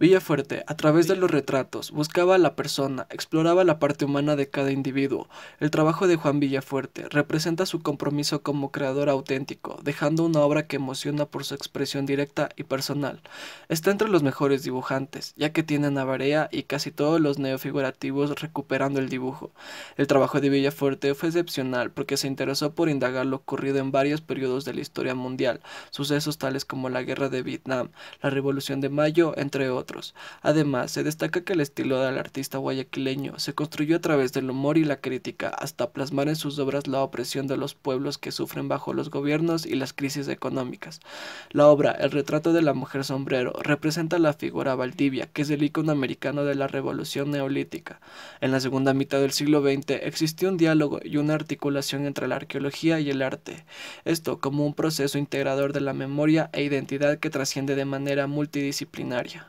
Villafuerte, a través de los retratos, buscaba a la persona, exploraba la parte humana de cada individuo. El trabajo de Juan Villafuerte representa su compromiso como creador auténtico, dejando una obra que emociona por su expresión directa y personal. Está entre los mejores dibujantes, ya que tiene a y casi todos los neofigurativos recuperando el dibujo. El trabajo de Villafuerte fue excepcional porque se interesó por indagar lo ocurrido en varios periodos de la historia mundial, sucesos tales como la guerra de Vietnam, la Revolución de Mayo, entre otros. Además, se destaca que el estilo del artista guayaquileño se construyó a través del humor y la crítica hasta plasmar en sus obras la opresión de los pueblos que sufren bajo los gobiernos y las crisis económicas. La obra El retrato de la mujer sombrero representa la figura Valdivia, que es el icono americano de la revolución neolítica. En la segunda mitad del siglo XX existió un diálogo y una articulación entre la arqueología y el arte, esto como un proceso integrador de la memoria e identidad que trasciende de manera multidisciplinaria.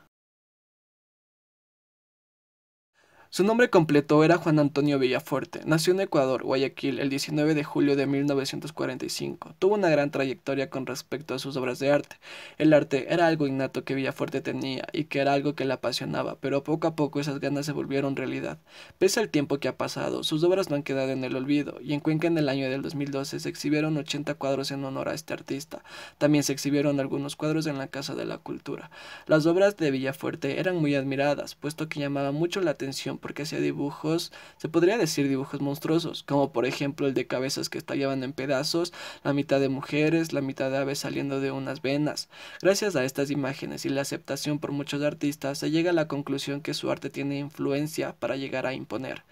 Su nombre completo era Juan Antonio Villafuerte. Nació en Ecuador, Guayaquil, el 19 de julio de 1945. Tuvo una gran trayectoria con respecto a sus obras de arte. El arte era algo innato que Villafuerte tenía y que era algo que le apasionaba, pero poco a poco esas ganas se volvieron realidad. Pese al tiempo que ha pasado, sus obras no han quedado en el olvido, y en Cuenca en el año del 2012 se exhibieron 80 cuadros en honor a este artista. También se exhibieron algunos cuadros en la Casa de la Cultura. Las obras de Villafuerte eran muy admiradas, puesto que llamaba mucho la atención porque hacía dibujos, se podría decir dibujos monstruosos, como por ejemplo el de cabezas que estallaban en pedazos, la mitad de mujeres, la mitad de aves saliendo de unas venas. Gracias a estas imágenes y la aceptación por muchos artistas, se llega a la conclusión que su arte tiene influencia para llegar a imponer.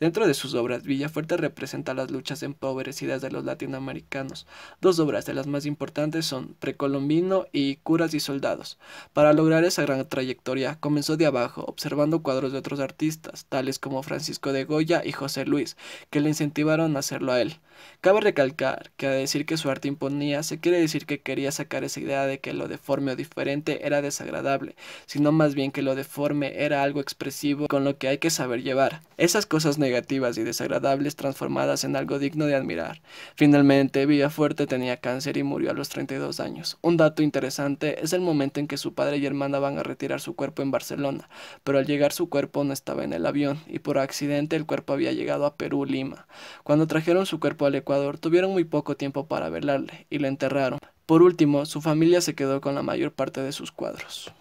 Dentro de sus obras, Villafuerte representa las luchas empobrecidas de los latinoamericanos. Dos obras de las más importantes son Precolombino y Curas y Soldados. Para lograr esa gran trayectoria, comenzó de abajo, observando cuadros de otros artistas tales como Francisco de Goya y José Luis, que le incentivaron a hacerlo a él. Cabe recalcar que a decir que su arte imponía se quiere decir que quería sacar esa idea de que lo deforme o diferente era desagradable, sino más bien que lo deforme era algo expresivo con lo que hay que saber llevar. Esas cosas negativas y desagradables transformadas en algo digno de admirar. Finalmente, Villafuerte tenía cáncer y murió a los 32 años. Un dato interesante es el momento en que su padre y hermana van a retirar su cuerpo en Barcelona, pero al llegar su cuerpo no estaba en el avión y por accidente el cuerpo había llegado a Perú, Lima. Cuando trajeron su cuerpo al Ecuador tuvieron muy poco tiempo para velarle y lo enterraron. Por último, su familia se quedó con la mayor parte de sus cuadros.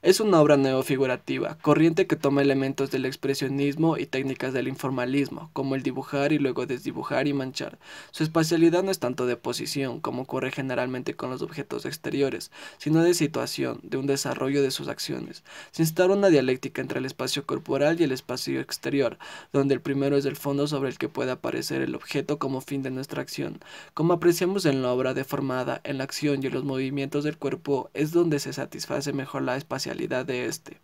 Es una obra neofigurativa, corriente que toma elementos del expresionismo y técnicas del informalismo, como el dibujar y luego desdibujar y manchar. Su espacialidad no es tanto de posición, como ocurre generalmente con los objetos exteriores, sino de situación, de un desarrollo de sus acciones. Se instaura una dialéctica entre el espacio corporal y el espacio exterior, donde el primero es el fondo sobre el que puede aparecer el objeto como fin de nuestra acción. Como apreciamos en la obra deformada, en la acción y en los movimientos del cuerpo, es donde se satisface mejor la espacialidad de este.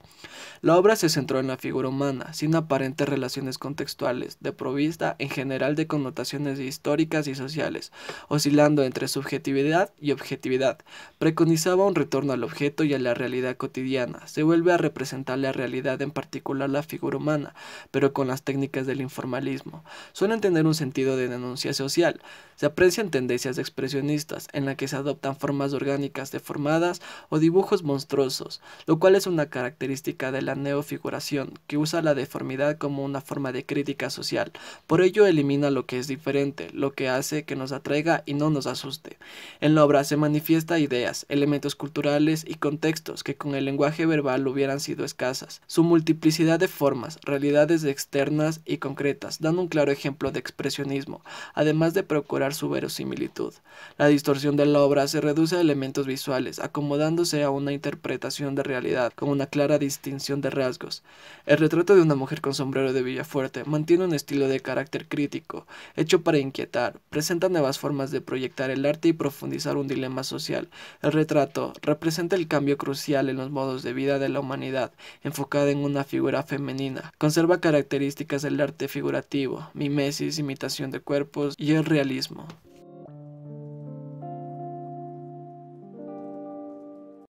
La obra se centró en la figura humana, sin aparentes relaciones contextuales, de provista en general de connotaciones históricas y sociales, oscilando entre subjetividad y objetividad. Preconizaba un retorno al objeto y a la realidad cotidiana. Se vuelve a representar la realidad, en particular la figura humana, pero con las técnicas del informalismo. Suelen tener un sentido de denuncia social. Se aprecian tendencias expresionistas, en la que se adoptan formas orgánicas deformadas o dibujos monstruosos, lo cual es una característica de la neofiguración, que usa la deformidad como una forma de crítica social, por ello elimina lo que es diferente, lo que hace que nos atraiga y no nos asuste. En la obra se manifiesta ideas, elementos culturales y contextos que con el lenguaje verbal hubieran sido escasas. Su multiplicidad de formas, realidades externas y concretas, dan un claro ejemplo de expresionismo, además de procurar su verosimilitud. La distorsión de la obra se reduce a elementos visuales, acomodándose a una interpretación de realidad con una clara distinción de rasgos. El retrato de una mujer con sombrero de Villafuerte mantiene un estilo de carácter crítico, hecho para inquietar, presenta nuevas formas de proyectar el arte y profundizar un dilema social. El retrato representa el cambio crucial en los modos de vida de la humanidad, enfocada en una figura femenina. Conserva características del arte figurativo, mimesis, imitación de cuerpos y el realismo.